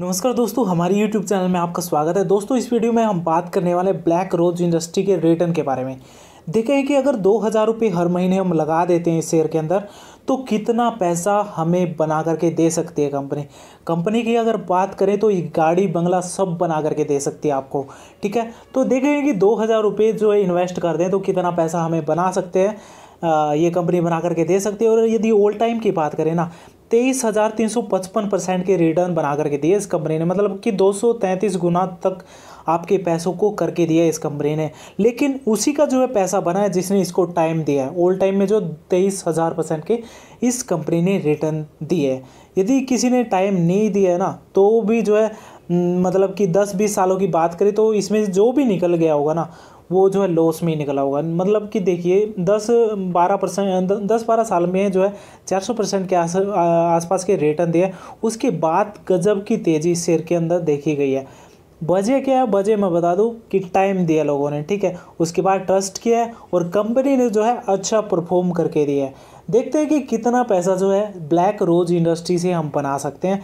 नमस्कार दोस्तों हमारे YouTube चैनल में आपका स्वागत है दोस्तों इस वीडियो में हम बात करने वाले ब्लैक रोज इंडस्ट्री के रिटर्न के बारे में देखें कि अगर दो हज़ार रुपये हर महीने हम लगा देते हैं इस शेयर के अंदर तो कितना पैसा हमें बना करके दे सकती है कंपनी कंपनी की अगर बात करें तो ये गाड़ी बंगला सब बना करके दे सकती है आपको ठीक है तो देखेंगे कि दो हज़ार रुपये जो है इन्वेस्ट कर दें तो कितना पैसा हमें बना सकते हैं ये कंपनी बना करके दे सकती है और यदि ओल्ड टाइम की बात करें ना तेईस हज़ार तीन सौ पचपन परसेंट के रिटर्न बना करके दिए इस कंपनी ने मतलब कि दो सौ तैंतीस गुना तक आपके पैसों को करके दिया इस कंपनी ने लेकिन उसी का जो है पैसा बना है जिसने इसको टाइम दिया है ओल्ड टाइम में जो तेईस हज़ार परसेंट के इस कंपनी ने रिटर्न दिए यदि किसी ने टाइम नहीं दिया है ना तो भी जो है मतलब कि दस बीस सालों की बात करें तो इसमें जो भी निकल गया होगा ना वो जो है लॉस में ही निकला होगा मतलब कि देखिए दस बारह परसेंट दस बारह साल में जो है चार सौ परसेंट के आस आसपास के रिटर्न दिए उसके बाद गजब की तेज़ी शेयर के अंदर देखी गई है वजह क्या है वजह मैं बता दूं कि टाइम दिया लोगों ने ठीक है उसके बाद ट्रस्ट किया है और कंपनी ने जो है अच्छा परफॉर्म करके दिया है देखते हैं कि कितना पैसा जो है ब्लैक रोज इंडस्ट्री से हम बना सकते हैं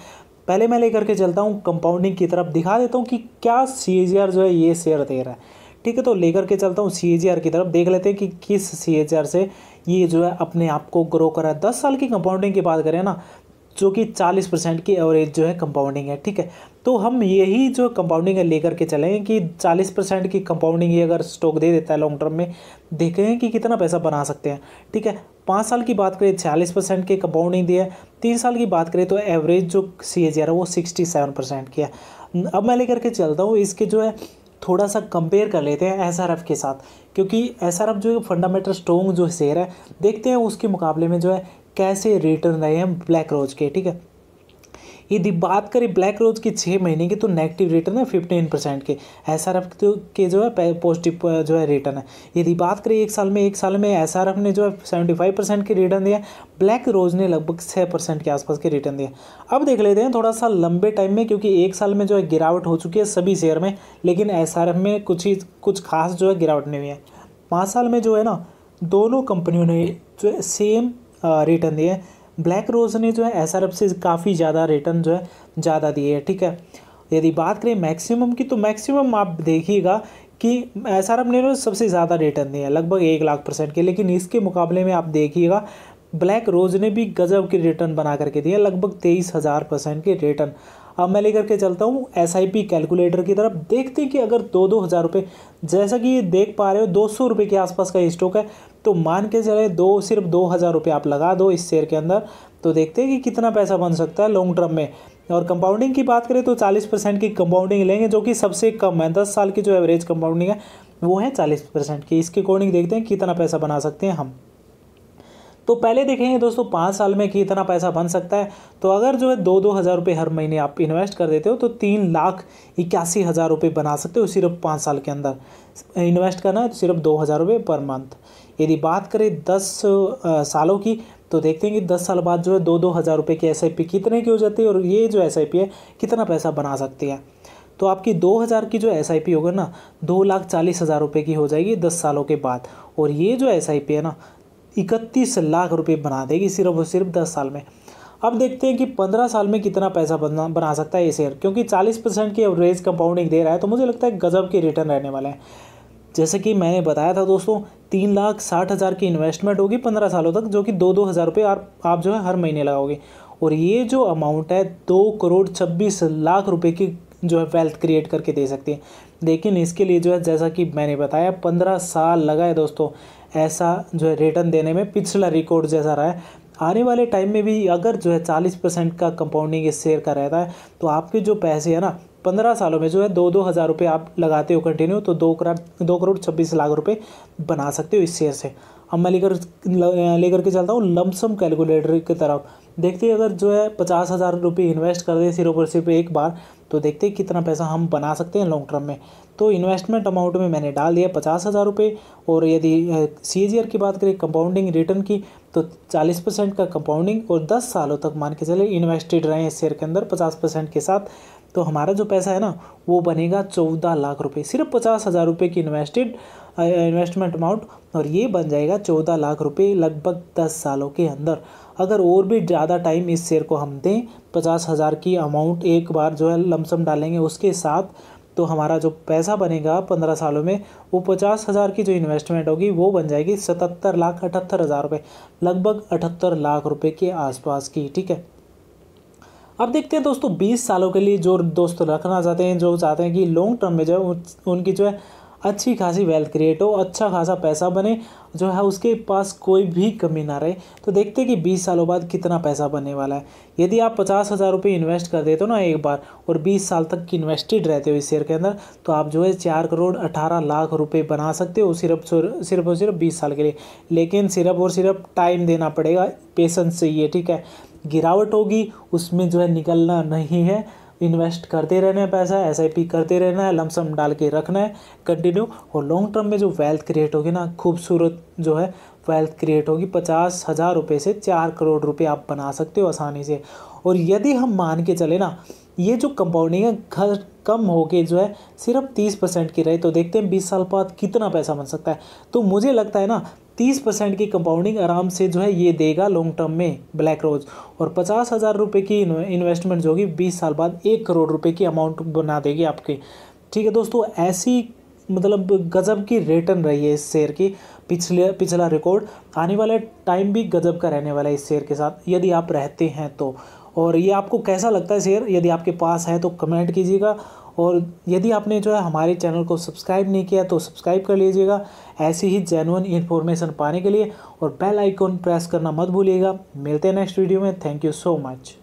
पहले मैं लेकर के चलता हूँ कंपाउंडिंग की तरफ दिखा देता हूँ कि क्या सी जो है ये शेयर दे रहा है ठीक है तो लेकर के चलता हूँ सी की तरफ देख लेते हैं कि किस सी से ये जो है अपने आप को ग्रो कर रहा है दस साल की कंपाउंडिंग की बात करें ना जो कि 40 परसेंट की एवरेज जो है कंपाउंडिंग है ठीक है तो हम यही जो कंपाउंडिंग है लेकर के चलें कि 40 परसेंट की कंपाउंडिंग ये अगर स्टॉक दे देता है लॉन्ग टर्म में देखें कि कितना पैसा बना सकते हैं ठीक है पाँच साल की बात करें छियालीस परसेंट की कंपाउंडिंग दी है तीन साल की बात करें तो एवरेज जो सी है वो सिक्सटी सेवन परसेंट की है अब मैं लेकर के चलता हूँ इसके जो है थोड़ा सा कंपेयर कर लेते हैं एस आर एफ़ के साथ क्योंकि एस आर एफ़ जो फंडामेंटल स्ट्रॉन्ग जो शेयर है देखते हैं उसके मुकाबले में जो है कैसे रिटर्न रहे हैं ब्लैक रोज के ठीक है यदि बात करें ब्लैक रोज की छः महीने की तो नेगेटिव रिटर्न है फिफ्टीन परसेंट के एस आर एफ के जो है पॉजिटिव जो है रिटर्न है यदि बात करें एक साल में एक साल में एस आर एफ ने जो है सेवेंटी फाइव परसेंट की रिटर्न दिया ब्लैक रोज ने लगभग छः परसेंट के आसपास के रिटर्न दिया अब देख लेते हैं थोड़ा सा लंबे टाइम में क्योंकि एक साल में जो है गिरावट हो चुकी है सभी शेयर में लेकिन एस आर एफ में कुछ ही कुछ खास जो है गिरावट नहीं हुई है पाँच साल में जो है ना दोनों कंपनियों ने जो सेम रिटर्न दिए ब्लैक रोज ने जो है एस आर एफ से काफ़ी ज़्यादा रिटर्न जो है ज़्यादा दिए है ठीक है यदि बात करें मैक्सिमम की तो मैक्सिमम आप देखिएगा कि एस आर एफ ने सबसे ज़्यादा रिटर्न दिए लगभग एक लाख परसेंट के लेकिन इसके मुकाबले में आप देखिएगा ब्लैक रोज ने भी गजब के रिटर्न बना करके दिए लगभग तेईस हज़ार परसेंट के रिटर्न अब मैं लेकर के चलता हूँ एस कैलकुलेटर की तरफ देखते हैं कि अगर दो दो हज़ार रुपये जैसा कि देख पा रहे हो दो सौ रुपये के आसपास का स्टॉक है तो मान के चले दो सिर्फ दो हज़ार रुपये आप लगा दो इस शेयर के अंदर तो देखते हैं कि कितना पैसा बन सकता है लॉन्ग टर्म में और कंपाउंडिंग की बात करें तो चालीस परसेंट की कंपाउंडिंग लेंगे जो कि सबसे कम है दस साल की जो एवरेज कंपाउंडिंग है वो है चालीस परसेंट की इसके अकॉर्डिंग देखते हैं कितना पैसा बना सकते हैं हम तो पहले देखेंगे दोस्तों पाँच साल में कितना पैसा बन सकता है तो अगर जो है दो दो हज़ार रुपये हर महीने आप इन्वेस्ट कर देते हो तो तीन लाख इक्यासी हज़ार रुपये बना सकते हो सिर्फ पाँच साल के अंदर इन्वेस्ट करना है तो सिर्फ दो हज़ार रुपये पर मंथ यदि बात करें दस सालों की तो देखते हैं कि दस साल बाद जो है दो दो हज़ार रुपये की एस कितने की हो जाती है और ये जो एस है कितना पैसा बना सकती है तो आपकी दो हज़ार की जो एस आई पी होगा ना दो लाख चालीस हज़ार रुपये की हो जाएगी दस सालों के बाद और ये जो एस आई पी है ना इकतीस लाख रुपए बना देगी सिर्फ और सिर्फ दस साल में अब देखते हैं कि पंद्रह साल में कितना पैसा बना बना सकता है ये शेयर क्योंकि चालीस परसेंट की एवरेज कंपाउंडिंग दे रहा है तो मुझे लगता है गजब के रिटर्न रहने वाले हैं जैसे कि मैंने बताया था दोस्तों तीन लाख साठ हज़ार की इन्वेस्टमेंट होगी पंद्रह सालों तक जो कि दो दो हज़ार रुपये आप, जो है हर महीने लगाओगे और ये जो अमाउंट है दो करोड़ छब्बीस लाख रुपये की जो है वेल्थ क्रिएट करके दे सकती है लेकिन इसके लिए जो है जैसा कि मैंने बताया पंद्रह साल लगा है दोस्तों ऐसा जो है रिटर्न देने में पिछला रिकॉर्ड जैसा रहा है आने वाले टाइम में भी अगर जो है चालीस परसेंट का कंपाउंडिंग इस शेयर का रहता है तो आपके जो पैसे है ना पंद्रह सालों में जो है दो दो हज़ार रुपये आप लगाते हो कंटिन्यू तो दो करोड़ दो करोड़ छब्बीस लाख रुपये बना सकते हो इस शेयर से अब मैं लेकर लेकर के चलता हूँ लमसम कैलकुलेटर की तरफ देखते अगर जो है पचास हज़ार रुपये इन्वेस्ट कर दे सिर्फ और सिर्फ एक बार तो देखते कितना पैसा हम बना सकते हैं लॉन्ग टर्म में तो इन्वेस्टमेंट अमाउंट में मैंने डाल दिया पचास हज़ार रुपये और यदि सी की बात करें कंपाउंडिंग रिटर्न की तो चालीस परसेंट का कंपाउंडिंग और दस सालों तक मान के चले इन्वेस्टेड रहे हैं शेयर के अंदर पचास परसेंट के साथ तो हमारा जो पैसा है ना वो बनेगा चौदह लाख रुपये सिर्फ पचास हज़ार रुपये की इन्वेस्टेड इन्वेस्टमेंट अमाउंट और ये बन जाएगा चौदह लाख रुपए लगभग दस सालों के अंदर अगर और भी ज़्यादा टाइम इस शेयर को हम दें पचास हज़ार की अमाउंट एक बार जो है लमसम डालेंगे उसके साथ तो हमारा जो पैसा बनेगा पंद्रह सालों में वो पचास हज़ार की जो इन्वेस्टमेंट होगी वो बन जाएगी सतहत्तर लाख अठहत्तर हज़ार रुपये लगभग अठहत्तर लाख रुपए के आसपास की ठीक है अब देखते हैं दोस्तों बीस सालों के लिए जो दोस्त रखना चाहते हैं जो चाहते हैं कि लॉन्ग टर्म में जो है उनकी जो है अच्छी खासी वेल्थ क्रिएट हो अच्छा खासा पैसा बने जो है उसके पास कोई भी कमी ना रहे तो देखते कि बीस सालों बाद कितना पैसा बनने वाला है यदि आप पचास हज़ार रुपये इन्वेस्ट कर देते हो ना एक बार और बीस साल तक इन्वेस्टेड रहते हो इस शेयर के अंदर तो आप जो है चार करोड़ अठारह लाख रुपये बना सकते हो सिर्फ सिर्फ और सिर्फ बीस साल के लिए लेकिन सिर्फ और सिर्फ टाइम देना पड़ेगा पेशेंस चाहिए ठीक है गिरावट होगी उसमें जो है निकलना नहीं है इन्वेस्ट करते रहना है पैसा एस करते रहना है लमसम डाल के रखना है कंटिन्यू और लॉन्ग टर्म में जो वेल्थ क्रिएट होगी ना खूबसूरत जो है वेल्थ क्रिएट होगी पचास हज़ार रुपये से चार करोड़ रुपये आप बना सकते हो आसानी से और यदि हम मान के चले ना ये जो कंपाउंडिंग है घर कम के जो है सिर्फ तीस परसेंट की रही तो देखते हैं बीस साल बाद कितना पैसा बन सकता है तो मुझे लगता है ना तीस परसेंट की कंपाउंडिंग आराम से जो है ये देगा लॉन्ग टर्म में ब्लैक रोज और पचास हज़ार रुपये की इन्वेस्टमेंट जो होगी बीस साल बाद एक करोड़ रुपये की अमाउंट बना देगी आपके ठीक है दोस्तों ऐसी मतलब गज़ब की रिटर्न रही है इस शेयर की पिछले पिछला रिकॉर्ड आने वाला टाइम भी गज़ब का रहने वाला है इस शेयर के साथ यदि आप रहते हैं तो और ये आपको कैसा लगता है शेयर यदि आपके पास है तो कमेंट कीजिएगा और यदि आपने जो है हमारे चैनल को सब्सक्राइब नहीं किया तो सब्सक्राइब कर लीजिएगा ऐसी ही जेनुअन इन्फॉर्मेशन पाने के लिए और बेल आइकॉन प्रेस करना मत भूलिएगा मिलते हैं नेक्स्ट वीडियो में थैंक यू सो मच